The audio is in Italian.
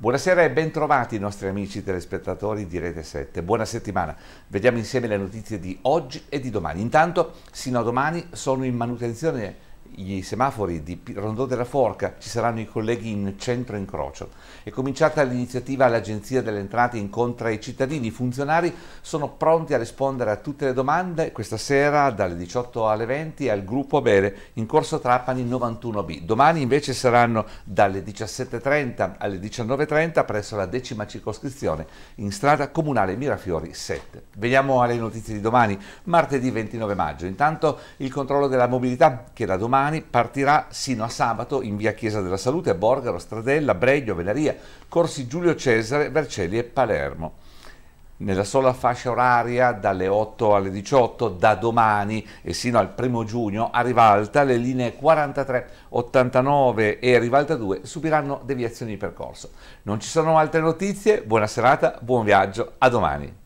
Buonasera e bentrovati i nostri amici telespettatori di Rete 7. Buona settimana. Vediamo insieme le notizie di oggi e di domani. Intanto, sino a domani sono in manutenzione i semafori di Rondò della Forca ci saranno i colleghi in centro incrocio. È cominciata l'iniziativa all'Agenzia delle Entrate incontra i cittadini, i funzionari sono pronti a rispondere a tutte le domande questa sera dalle 18 alle 20 al gruppo Bere in corso Trapani 91B. Domani invece saranno dalle 17.30 alle 19.30 presso la decima circoscrizione in strada comunale Mirafiori 7. Veniamo alle notizie di domani, martedì 29 maggio. Intanto il controllo della mobilità che da domani domani partirà sino a sabato in via Chiesa della Salute, Borgaro, Stradella, Breglio, Venaria, Corsi Giulio Cesare, Vercelli e Palermo nella sola fascia oraria dalle 8 alle 18 da domani e sino al 1 giugno a Rivalta le linee 43, 89 e Rivalta 2 subiranno deviazioni di percorso. Non ci sono altre notizie, buona serata, buon viaggio, a domani.